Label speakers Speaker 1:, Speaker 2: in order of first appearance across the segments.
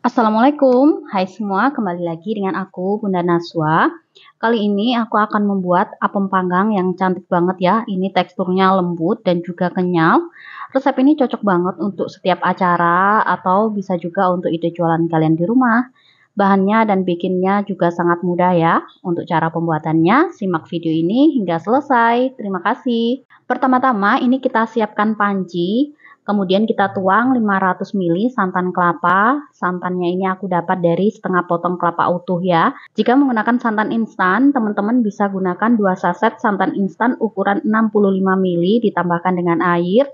Speaker 1: Assalamualaikum, hai semua, kembali lagi dengan aku Bunda Naswa. Kali ini aku akan membuat apem panggang yang cantik banget ya. Ini teksturnya lembut dan juga kenyal. Resep ini cocok banget untuk setiap acara atau bisa juga untuk ide jualan kalian di rumah. Bahannya dan bikinnya juga sangat mudah ya. Untuk cara pembuatannya, simak video ini hingga selesai. Terima kasih. Pertama-tama ini kita siapkan panci. Kemudian kita tuang 500 ml santan kelapa. Santannya ini aku dapat dari setengah potong kelapa utuh ya. Jika menggunakan santan instan, teman-teman bisa gunakan 2 saset santan instan ukuran 65 ml ditambahkan dengan air.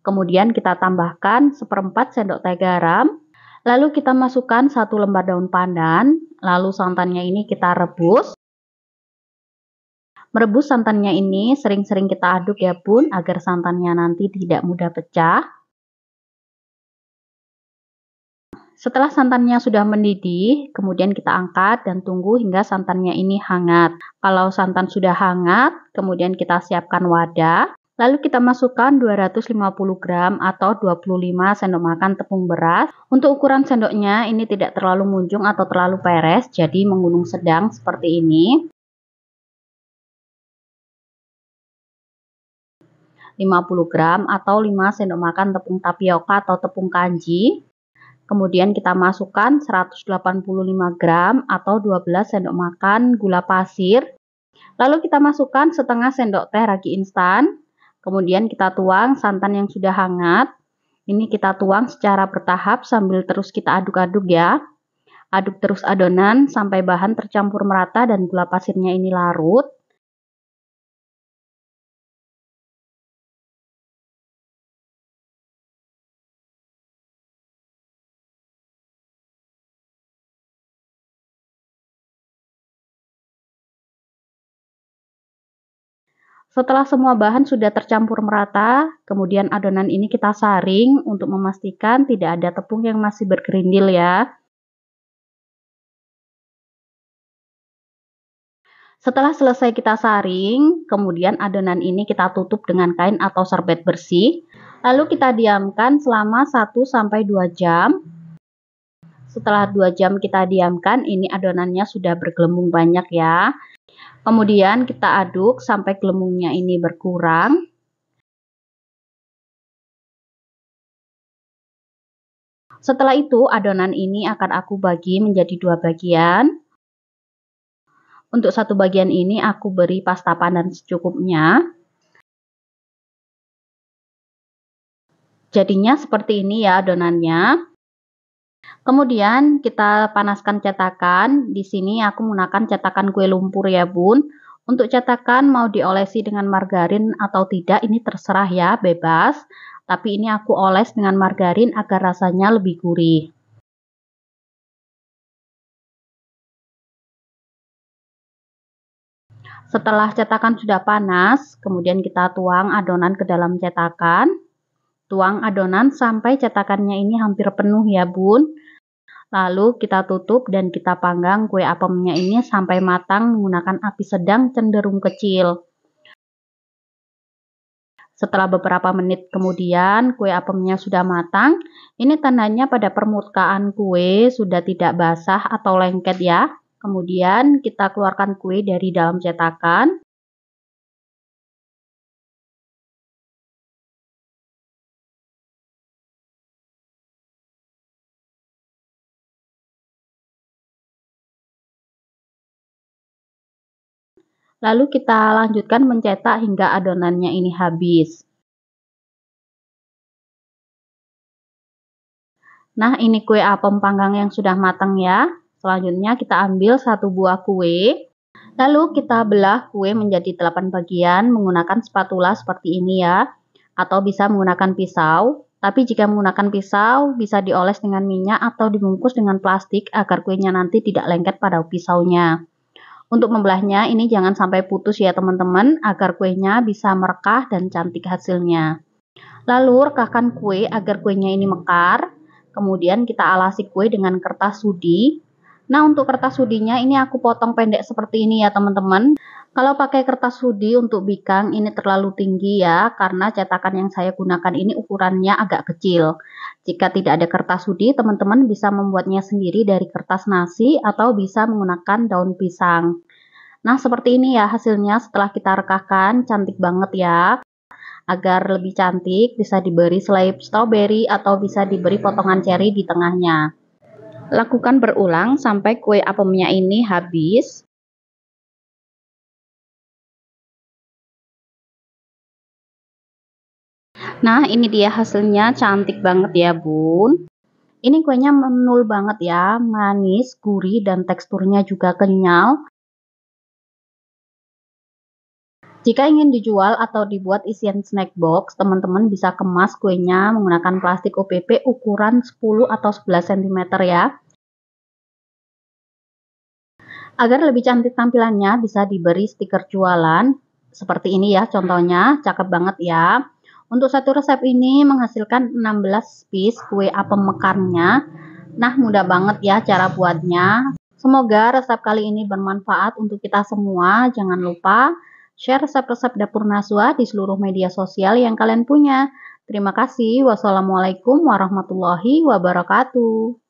Speaker 1: Kemudian kita tambahkan seperempat sendok teh garam. Lalu kita masukkan satu lembar daun pandan. Lalu santannya ini kita rebus. Merebus santannya ini sering-sering kita aduk ya bun agar santannya nanti
Speaker 2: tidak mudah pecah. Setelah
Speaker 1: santannya sudah mendidih, kemudian kita angkat dan tunggu hingga santannya ini hangat. Kalau santan sudah hangat, kemudian kita siapkan wadah. Lalu kita masukkan 250 gram atau 25 sendok makan tepung beras. Untuk ukuran sendoknya ini tidak terlalu munjung atau terlalu peres, jadi menggunung sedang seperti ini.
Speaker 2: 50 gram
Speaker 1: atau 5 sendok makan tepung tapioka atau tepung kanji. Kemudian kita masukkan 185 gram atau 12 sendok makan gula pasir. Lalu kita masukkan setengah sendok teh ragi instan. Kemudian kita tuang santan yang sudah hangat. Ini kita tuang secara bertahap sambil terus kita aduk-aduk ya. Aduk terus adonan sampai bahan tercampur merata dan gula pasirnya ini larut. Setelah semua bahan sudah tercampur merata, kemudian adonan ini kita saring untuk memastikan tidak ada tepung yang masih berkerindil ya. Setelah selesai kita saring, kemudian adonan ini kita tutup dengan kain atau serbet bersih. Lalu kita diamkan selama 1 2 jam setelah 2 jam kita diamkan, ini adonannya sudah bergelembung banyak ya. Kemudian kita aduk sampai gelembungnya ini berkurang.
Speaker 2: Setelah itu, adonan ini akan aku bagi menjadi dua bagian. Untuk satu bagian ini aku beri pasta pandan secukupnya.
Speaker 1: Jadinya seperti ini ya adonannya. Kemudian kita panaskan cetakan. Di sini aku menggunakan cetakan kue lumpur ya, Bun. Untuk cetakan mau diolesi dengan margarin atau tidak ini terserah ya, bebas. Tapi ini aku oles dengan margarin agar rasanya lebih gurih. Setelah cetakan sudah panas, kemudian kita tuang adonan ke dalam cetakan. Tuang adonan sampai cetakannya ini hampir penuh ya bun. Lalu kita tutup dan kita panggang kue apemnya ini sampai matang menggunakan api sedang cenderung kecil. Setelah beberapa menit kemudian kue apemnya sudah matang, ini tandanya pada permukaan kue sudah tidak basah atau lengket ya. Kemudian kita keluarkan kue dari dalam
Speaker 2: cetakan. Lalu kita lanjutkan mencetak hingga adonannya ini habis. Nah, ini kue apem panggang yang
Speaker 1: sudah matang ya. Selanjutnya kita ambil satu buah kue. Lalu kita belah kue menjadi 8 bagian menggunakan spatula seperti ini ya. Atau bisa menggunakan pisau. Tapi jika menggunakan pisau, bisa dioles dengan minyak atau dibungkus dengan plastik agar kuenya nanti tidak lengket pada pisaunya. Untuk membelahnya ini jangan sampai putus ya teman-teman agar kuenya bisa merekah dan cantik hasilnya. Lalu rekahkan kue agar kuenya ini mekar. Kemudian kita alasi kue dengan kertas sudi Nah, untuk kertas sudinya ini aku potong pendek seperti ini ya, teman-teman. Kalau pakai kertas sudi untuk bikang ini terlalu tinggi ya, karena cetakan yang saya gunakan ini ukurannya agak kecil. Jika tidak ada kertas sudi, teman-teman bisa membuatnya sendiri dari kertas nasi atau bisa menggunakan daun pisang. Nah, seperti ini ya hasilnya setelah kita rekahkan, cantik banget ya. Agar lebih cantik, bisa diberi selai strawberry atau bisa diberi potongan cherry di tengahnya. Lakukan berulang sampai kue apemnya ini habis. Nah, ini dia hasilnya cantik banget ya, Bun. Ini kuenya menul banget ya, manis, gurih, dan teksturnya juga kenyal. Jika ingin dijual atau dibuat isian snack box, teman-teman bisa kemas kuenya menggunakan plastik OPP ukuran 10 atau 11 cm ya. Agar lebih cantik tampilannya, bisa diberi stiker jualan seperti ini ya contohnya, cakep banget ya. Untuk satu resep ini menghasilkan 16 piece kue apem mekarnya. Nah, mudah banget ya cara buatnya. Semoga resep kali ini bermanfaat untuk kita semua. Jangan lupa Share resep-resep dapur Naswa di seluruh media sosial yang kalian punya. Terima kasih. Wassalamualaikum warahmatullahi wabarakatuh.